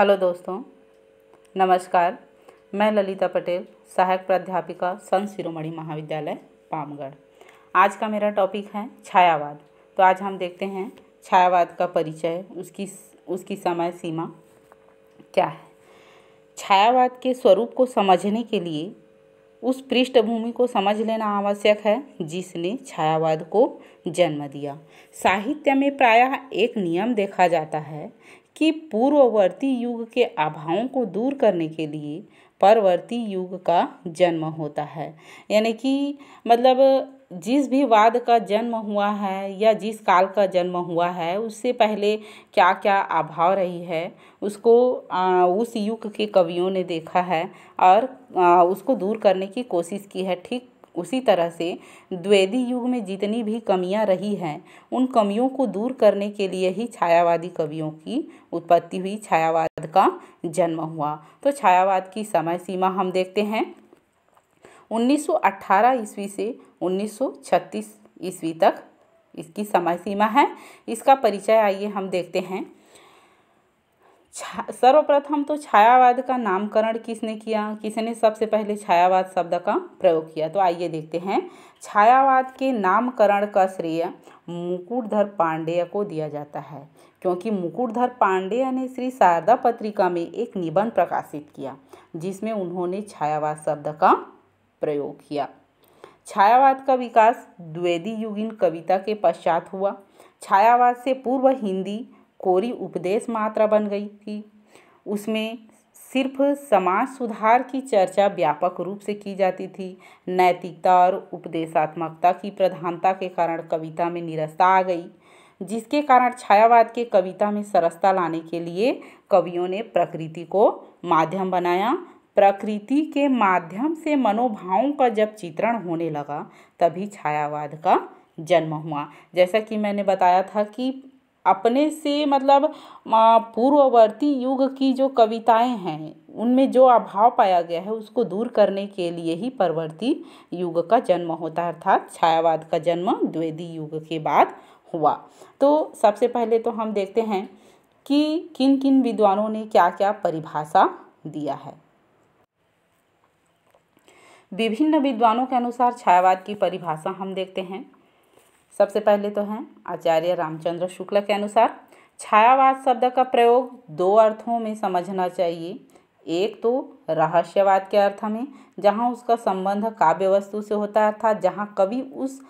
hello दोस्तों नमस्कार मैं ललिता पटेल सहायक प्राध्यापिका संत शिरोमणि महाविद्यालय पामगढ़ आज का मेरा टॉपिक है छायावाद तो आज हम देखते हैं छायावाद का परिचय उसकी उसकी समय सीमा क्या है छायावाद के स्वरूप को समझने के लिए उस पृष्ठभूमि को समझ लेना आवश्यक है जिसने छायावाद को जन्म दिया साहित्य में प्रायः एक नियम देखा जाता है कि पूर्ववर्ती युग के अभावों को दूर करने के लिए परवर्ती युग का जन्म होता है यानी कि मतलब जिस भी वाद का जन्म हुआ है या जिस काल का जन्म हुआ है उससे पहले क्या क्या अभाव रही है उसको उस युग के कवियों ने देखा है और उसको दूर करने की कोशिश की है ठीक उसी तरह से द्वैदी युग में जितनी भी कमियां रही हैं उन कमियों को दूर करने के लिए ही छायावादी कवियों की उत्पत्ति हुई छायावाद का जन्म हुआ तो छायावाद की समय सीमा हम देखते हैं 1918 ईस्वी से 1936 ईस्वी तक इसकी समय सीमा है इसका परिचय आइए हम देखते हैं सर्वप्रथम तो छायावाद का नामकरण किसने किया किसने सबसे पहले छायावाद शब्द का प्रयोग किया तो आइए देखते हैं छायावाद के नामकरण का श्रेय मुकुटधर पांडेय को दिया जाता है क्योंकि मुकुटधर पांडेय ने श्री शारदा पत्रिका में एक निबंध प्रकाशित किया जिसमें उन्होंने छायावाद शब्द का प्रयोग किया छायावाद का विकास द्वेदी युगिन कविता के पश्चात हुआ छायावाद से पूर्व हिंदी कोरी उपदेश मात्रा बन गई थी उसमें सिर्फ समाज सुधार की चर्चा व्यापक रूप से की जाती थी नैतिकता और उपदेशात्मकता की प्रधानता के कारण कविता में निरसता आ गई जिसके कारण छायावाद के कविता में सरसता लाने के लिए कवियों ने प्रकृति को माध्यम बनाया प्रकृति के माध्यम से मनोभावों का जब चित्रण होने लगा तभी छायावाद का जन्म हुआ जैसा कि मैंने बताया था कि अपने से मतलब पूर्ववर्ती युग की जो कविताएं हैं उनमें जो अभाव पाया गया है उसको दूर करने के लिए ही परवर्ती युग का जन्म होता है अर्थात छायावाद का जन्म द्वेदी युग के बाद हुआ तो सबसे पहले तो हम देखते हैं कि किन किन विद्वानों ने क्या क्या परिभाषा दिया है विभिन्न विद्वानों के अनुसार छायावाद की परिभाषा हम देखते हैं सबसे पहले तो हैं आचार्य रामचंद्र शुक्ल के अनुसार छायावाद शब्द का प्रयोग दो अर्थों में समझना चाहिए एक तो रहस्यवाद के अर्थ में जहाँ उसका संबंध काव्य वस्तु से होता है अर्थात जहाँ कवि उस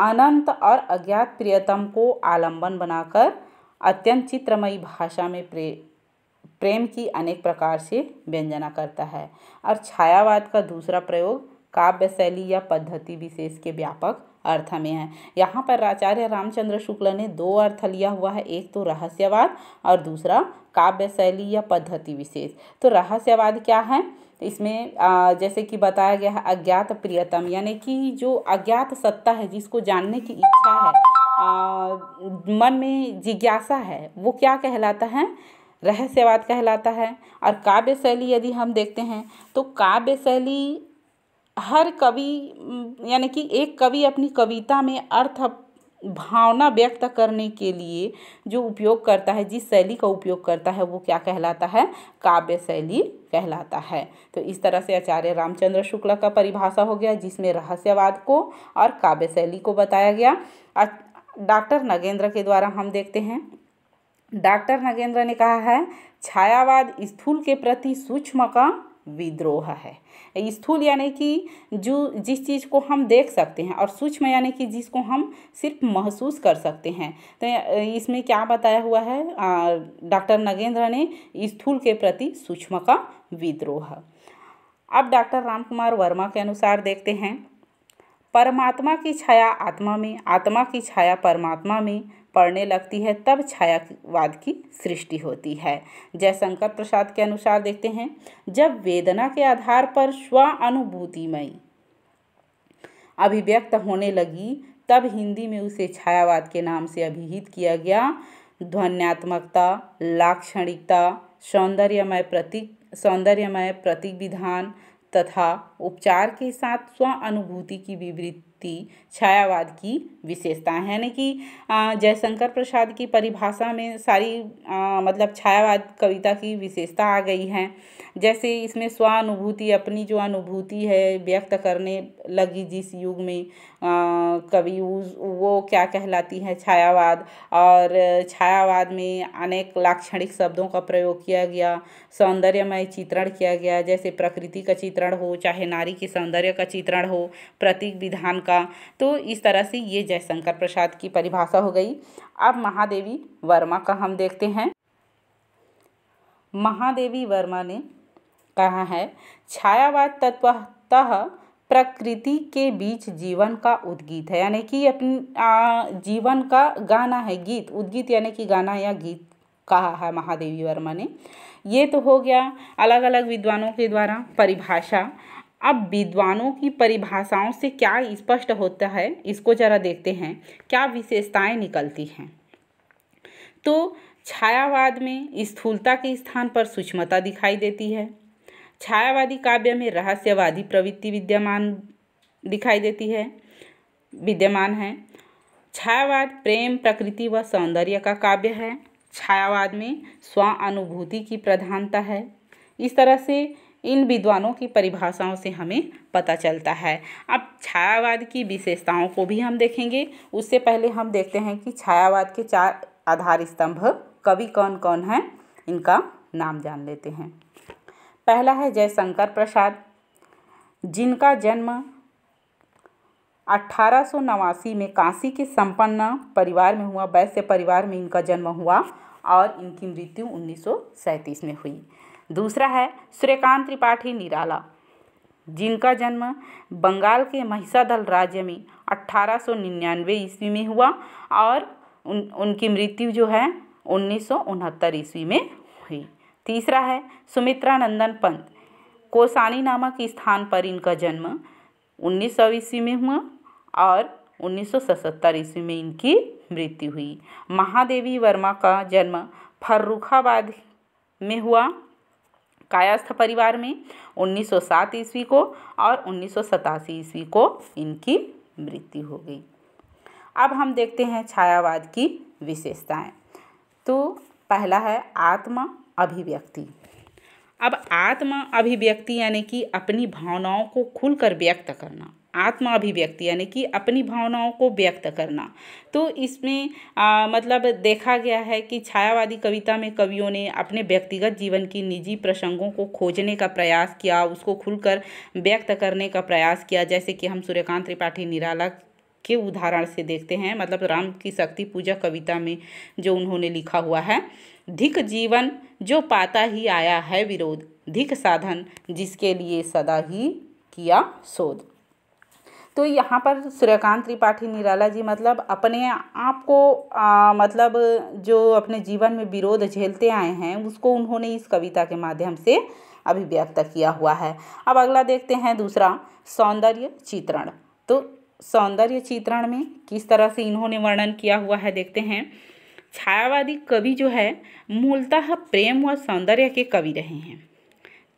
अनंत और अज्ञात प्रियतम को आलंबन बनाकर अत्यंत चित्रमयी भाषा में प्रे प्रेम की अनेक प्रकार से व्यंजना करता है और छायावाद का दूसरा प्रयोग काव्य शैली या पद्धति विशेष के व्यापक अर्थ में है यहाँ पर आचार्य रामचंद्र शुक्ल ने दो अर्थ लिया हुआ है एक तो रहस्यवाद और दूसरा काव्य शैली या पद्धति विशेष तो रहस्यवाद क्या है इसमें जैसे कि बताया गया है अज्ञात प्रियतम यानी कि जो अज्ञात सत्ता है जिसको जानने की इच्छा है मन में जिज्ञासा है वो क्या कहलाता है रहस्यवाद कहलाता है और काव्य शैली यदि हम देखते हैं तो काव्य शैली हर कवि यानी कि एक कवि अपनी कविता में अर्थ भावना व्यक्त करने के लिए जो उपयोग करता है जिस शैली का उपयोग करता है वो क्या कहलाता है काव्य शैली कहलाता है तो इस तरह से आचार्य रामचंद्र शुक्ल का परिभाषा हो गया जिसमें रहस्यवाद को और काव्य शैली को बताया गया डॉक्टर नगेंद्र के द्वारा हम देखते हैं डॉक्टर नगेंद्र ने कहा है छायावाद स्थूल के प्रति सूक्ष्म का विद्रोह है स्थूल यानी कि जो जिस चीज़ को हम देख सकते हैं और सूक्ष्म यानी कि जिसको हम सिर्फ महसूस कर सकते हैं तो इसमें क्या बताया हुआ है डॉक्टर नगेंद्र ने स्थूल के प्रति सूक्ष्म का विद्रोह अब डॉक्टर राम कुमार वर्मा के अनुसार देखते हैं परमात्मा की छाया आत्मा में आत्मा की छाया परमात्मा में पड़ने लगती है तब छायावाद की सृष्टि होती है जयशंकर प्रसाद के अनुसार देखते हैं जब वेदना के आधार पर स्व अनुभूतिमयी अभिव्यक्त होने लगी तब हिंदी में उसे छायावाद के नाम से अभिहित किया गया ध्वन्यात्मकता लाक्षणिकता सौंदर्यमय प्रतीक सौंदर्यमय प्रतीक विधान तथा उपचार के साथ स्व अनुभूति की विवृत्ति शक्ति छायावाद की विशेषता है यानी कि जयशंकर प्रसाद की परिभाषा में सारी आ, मतलब छायावाद कविता की विशेषता आ गई है जैसे इसमें स्वानुभूति अपनी जो अनुभूति है व्यक्त करने लगी जिस युग में कवि वो क्या कहलाती है छायावाद और छायावाद में अनेक लाक्षणिक शब्दों का प्रयोग किया गया सौंदर्यमय चित्रण किया गया जैसे प्रकृति का चित्रण हो चाहे नारी के सौंदर्य का चित्रण हो प्रतीक विधान का का तो इस तरह से ये जयशंकर प्रसाद की परिभाषा हो गई अब महादेवी वर्मा का हम देखते हैं महादेवी वर्मा ने कहा है छायावाद तत्वतः प्रकृति के बीच जीवन का उद्गीत है यानी कि अपनी जीवन का गाना है गीत उद्गीत यानी कि गाना या गीत कहा है महादेवी वर्मा ने ये तो हो गया अलग अलग विद्वानों के द्वारा परिभाषा अब विद्वानों की परिभाषाओं से क्या स्पष्ट होता है इसको जरा देखते हैं क्या विशेषताएं निकलती हैं तो छायावाद में स्थूलता के स्थान पर सूक्ष्मता दिखाई देती है छायावादी काव्य में रहस्यवादी प्रवृत्ति विद्यमान दिखाई देती है विद्यमान है छायावाद प्रेम प्रकृति व सौंदर्य का काव्य है छायावाद में स्व अनुभूति की प्रधानता है इस तरह से इन विद्वानों की परिभाषाओं से हमें पता चलता है अब छायावाद की विशेषताओं को भी हम देखेंगे उससे पहले हम देखते हैं कि छायावाद के चार आधार स्तंभ कवि कौन कौन हैं इनका नाम जान लेते हैं पहला है जयशंकर प्रसाद जिनका जन्म अट्ठारह में काशी के संपन्न परिवार में हुआ वैश्य परिवार में इनका जन्म हुआ और इनकी मृत्यु उन्नीस में हुई दूसरा है सूर्यकांत त्रिपाठी निराला जिनका जन्म बंगाल के महिषादल राज्य में 1899 ईस्वी में हुआ और उन उनकी मृत्यु जो है उन्नीस ईस्वी में हुई तीसरा है सुमित्रा नंदन पंत कोसानी नामक स्थान पर इनका जन्म उन्नीस सौ ईस्वी में हुआ और उन्नीस ईस्वी में इनकी मृत्यु हुई महादेवी वर्मा का जन्म फर्रुखाबाद में हुआ कायास्थ परिवार में 1907 ईस्वी को और उन्नीस ईस्वी को इनकी मृत्यु हो गई अब हम देखते हैं छायावाद की विशेषताएं तो पहला है आत्मा अभिव्यक्ति अब आत्मा अभिव्यक्ति यानी कि अपनी भावनाओं को खुलकर व्यक्त करना आत्मा अभिव्यक्ति यानी कि अपनी भावनाओं को व्यक्त करना तो इसमें आ, मतलब देखा गया है कि छायावादी कविता में कवियों ने अपने व्यक्तिगत जीवन की निजी प्रसंगों को खोजने का प्रयास किया उसको खुलकर व्यक्त करने का प्रयास किया जैसे कि हम सूर्यकांत त्रिपाठी निराला के उदाहरण से देखते हैं मतलब राम की शक्ति पूजा कविता में जो उन्होंने लिखा हुआ है धिक जीवन जो पाता ही आया है विरोध धिक साधन जिसके लिए सदा ही किया शोध तो यहाँ पर सूर्यकांत त्रिपाठी निराला जी मतलब अपने आप को मतलब जो अपने जीवन में विरोध झेलते आए हैं उसको उन्होंने इस कविता के माध्यम से अभिव्यक्त किया हुआ है अब अगला देखते हैं दूसरा सौंदर्य चित्रण तो सौंदर्य चित्रण में किस तरह से इन्होंने वर्णन किया हुआ है देखते हैं छायावादी कवि जो है मूलतः प्रेम व सौंदर्य के कवि रहे हैं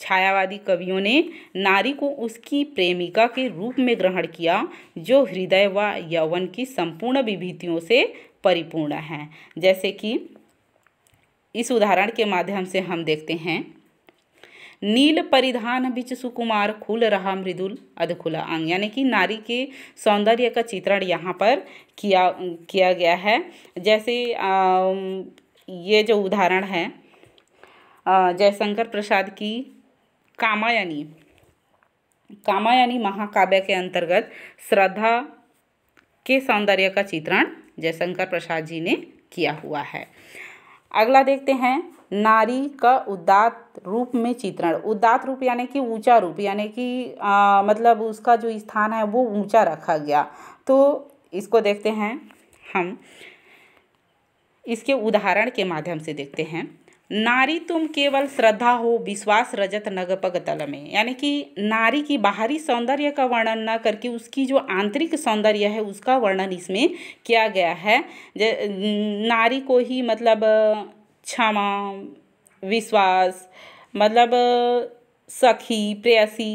छायावादी कवियों ने नारी को उसकी प्रेमिका के रूप में ग्रहण किया जो हृदय व यौवन की संपूर्ण विभूतियों से परिपूर्ण है जैसे कि इस उदाहरण के माध्यम से हम देखते हैं नील परिधान बिच सुकुमार खुल रहा मृदुल अधखुला अंग यानी कि नारी के सौंदर्य का चित्रण यहाँ पर किया किया गया है जैसे आ, ये जो उदाहरण है जयशंकर प्रसाद की कामायनी कामायनी महाकाव्य के अंतर्गत श्रद्धा के सौंदर्य का चित्रण जयशंकर प्रसाद जी ने किया हुआ है अगला देखते हैं नारी का उदात रूप में चित्रण उदात रूप यानी कि ऊंचा रूप यानी कि मतलब उसका जो स्थान है वो ऊंचा रखा गया तो इसको देखते हैं हम इसके उदाहरण के माध्यम से देखते हैं नारी तुम केवल श्रद्धा हो विश्वास रजत नगपग तल में यानी कि नारी की बाहरी सौंदर्य का वर्णन न करके उसकी जो आंतरिक सौंदर्य है उसका वर्णन इसमें किया गया है नारी को ही मतलब क्षमा विश्वास मतलब सखी प्रेयसी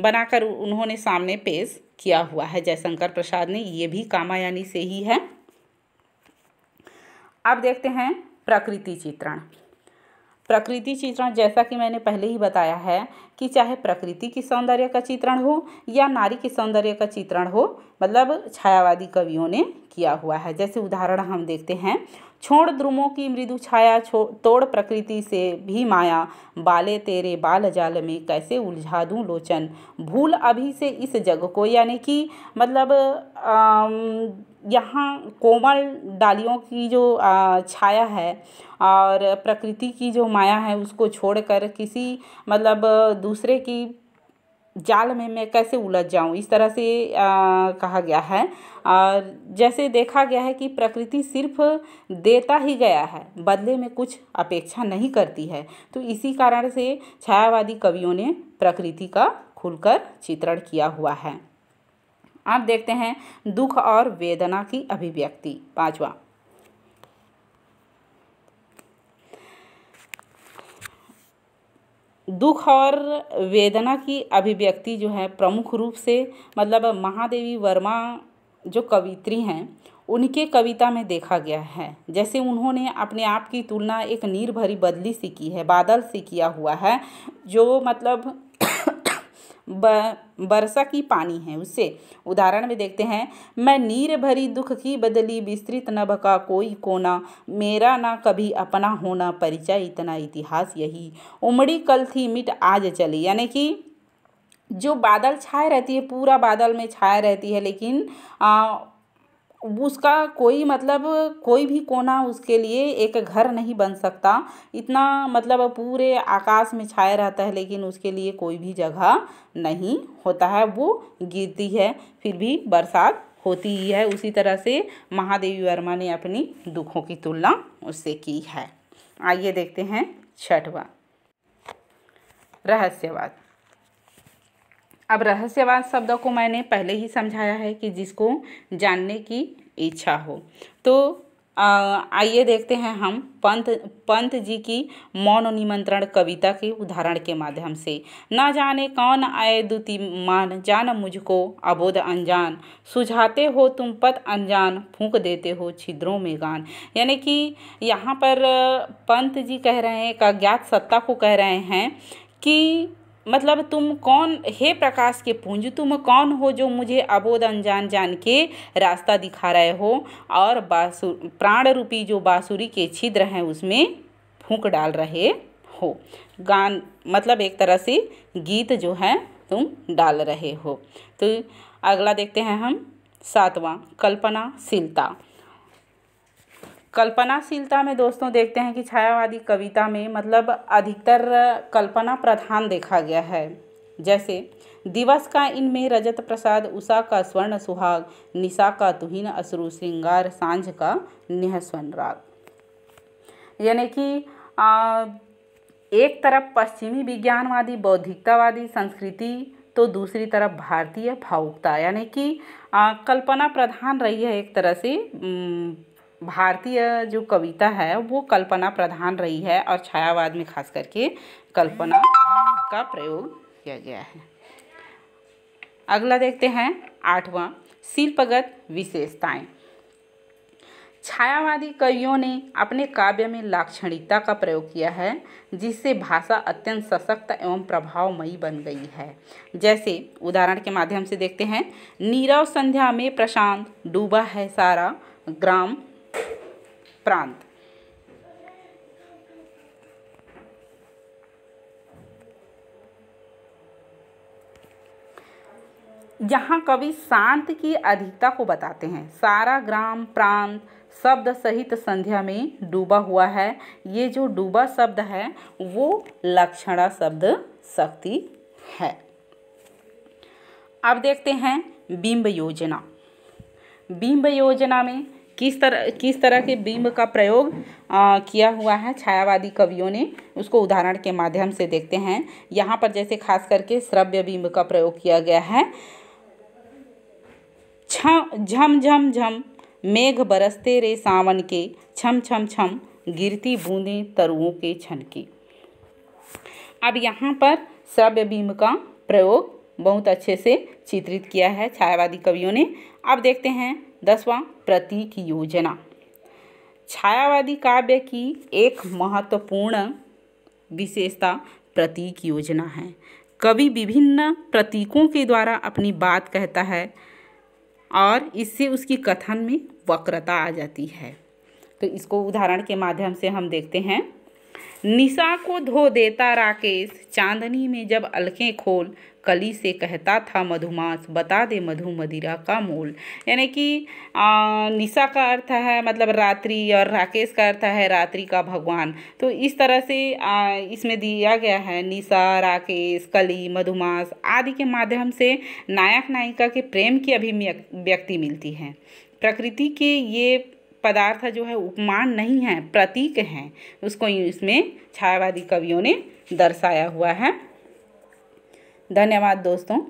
बनाकर उन्होंने सामने पेश किया हुआ है जयशंकर प्रसाद ने ये भी कामायानी से ही है अब देखते हैं प्रकृति चित्रण प्रकृति चित्रण जैसा कि मैंने पहले ही बताया है कि चाहे प्रकृति की सौंदर्य का चित्रण हो या नारी के सौंदर्य का चित्रण हो मतलब छायावादी कवियों ने किया हुआ है जैसे उदाहरण हम देखते हैं छोड़ द्रुमों की मृदु छाया तोड़ प्रकृति से भी माया बाले तेरे बाल जाल में कैसे उलझा दूँ लोचन भूल अभी से इस जग को यानी कि मतलब यहाँ कोमल डालियों की जो छाया है और प्रकृति की जो माया है उसको छोड़कर किसी मतलब दूसरे की जाल में मैं कैसे उलझ जाऊं इस तरह से आ, कहा गया है और जैसे देखा गया है कि प्रकृति सिर्फ देता ही गया है बदले में कुछ अपेक्षा नहीं करती है तो इसी कारण से छायावादी कवियों ने प्रकृति का खुलकर चित्रण किया हुआ है आप देखते हैं दुख और वेदना की अभिव्यक्ति पांचवा दुख और वेदना की अभिव्यक्ति जो है प्रमुख रूप से मतलब महादेवी वर्मा जो कवित्री हैं उनके कविता में देखा गया है जैसे उन्होंने अपने आप की तुलना एक नीर भरी बदली से की है बादल से किया हुआ है जो मतलब बरसा की पानी है उससे उदाहरण में देखते हैं मैं नीर भरी दुख की बदली विस्तृत नभ का कोई कोना मेरा ना कभी अपना होना परिचय इतना इतिहास यही उमड़ी कल थी मिट आज चली यानी कि जो बादल छाए रहती है पूरा बादल में छाए रहती है लेकिन आ, उसका कोई मतलब कोई भी कोना उसके लिए एक घर नहीं बन सकता इतना मतलब पूरे आकाश में छाया रहता है लेकिन उसके लिए कोई भी जगह नहीं होता है वो गिरती है फिर भी बरसात होती ही है उसी तरह से महादेवी वर्मा ने अपनी दुखों की तुलना उससे की है आइए देखते हैं छठवा रहस्यवाद अब रहस्यवाद शब्द को मैंने पहले ही समझाया है कि जिसको जानने की इच्छा हो तो आइए देखते हैं हम पंत पंत जी की मौन निमंत्रण कविता के उदाहरण के माध्यम से ना जाने कौन आए दुति मान जान मुझको अबोध अनजान सुझाते हो तुम पत अनजान फूंक देते हो छिद्रों में गान यानी कि यहाँ पर पंत जी कह रहे हैं एक अज्ञात सत्ता को कह रहे हैं कि मतलब तुम कौन हे प्रकाश के पुंज तुम कौन हो जो मुझे अबोध अनजान जान के रास्ता दिखा रहे हो और बासु प्राण रूपी जो बाँसुरी के छिद्र हैं उसमें फूंक डाल रहे हो गान मतलब एक तरह से गीत जो है तुम डाल रहे हो तो अगला देखते हैं हम सातवां कल्पनाशीलता कल्पनाशीलता में दोस्तों देखते हैं कि छायावादी कविता में मतलब अधिकतर कल्पना प्रधान देखा गया है जैसे दिवस का इनमें रजत प्रसाद उषा का स्वर्ण सुहाग निशा का तुहिन असुरु श्रृंगार सांझ का निहस्वन राग यानी कि एक तरफ पश्चिमी विज्ञानवादी बौद्धिकतावादी संस्कृति तो दूसरी तरफ भारतीय भावुकता यानी कि कल्पना प्रधान रही है एक तरह से भारतीय जो कविता है वो कल्पना प्रधान रही है और छायावाद में खास करके कल्पना का प्रयोग किया गया है अगला देखते हैं आठवां शिल्पगत विशेषताएं छायावादी कवियों ने अपने काव्य में लाक्षणिकता का प्रयोग किया है जिससे भाषा अत्यंत सशक्त एवं प्रभावमयी बन गई है जैसे उदाहरण के माध्यम से देखते हैं नीरव संध्या में प्रशांत डूबा है सारा ग्राम प्रांत यहाँ कवि शांत की अधिकता को बताते हैं सारा ग्राम प्रांत शब्द सहित संध्या में डूबा हुआ है ये जो डूबा शब्द है वो लक्षणा शब्द शक्ति है अब देखते हैं बिंब योजना बिंब योजना में किस तरह किस तरह के बिंब का प्रयोग आ, किया हुआ है छायावादी कवियों ने उसको उदाहरण के माध्यम से देखते हैं यहाँ पर जैसे खास करके श्रव्य बिंब का प्रयोग किया गया है झम झम झम मेघ बरसते रे सावन के छम छम छम गिरती बूंदे तरुओं के छनके अब यहाँ पर श्रव्य बिंब का प्रयोग बहुत अच्छे से चित्रित किया है छायावादी कवियों ने अब देखते हैं दसवां प्रतीक योजना छायावादी काव्य की एक महत्वपूर्ण विशेषता प्रतीक योजना है कवि विभिन्न प्रतीकों के द्वारा अपनी बात कहता है और इससे उसकी कथन में वक्रता आ जाती है तो इसको उदाहरण के माध्यम से हम देखते हैं निशा को धो देता राकेश चांदनी में जब अलखें खोल कली से कहता था मधुमास बता दे मधु मदिरा का मूल यानी कि निशा का अर्थ है मतलब रात्रि और राकेश का अर्थ है रात्रि का भगवान तो इस तरह से इसमें दिया गया है निशा राकेश कली मधुमास आदि के माध्यम से नायक नायिका के प्रेम की अभिव्यक्ति मिलती है प्रकृति के ये पदार्थ जो है उपमान नहीं है प्रतीक हैं उसको इसमें छायावादी कवियों ने दर्शाया हुआ है धन्यवाद दोस्तों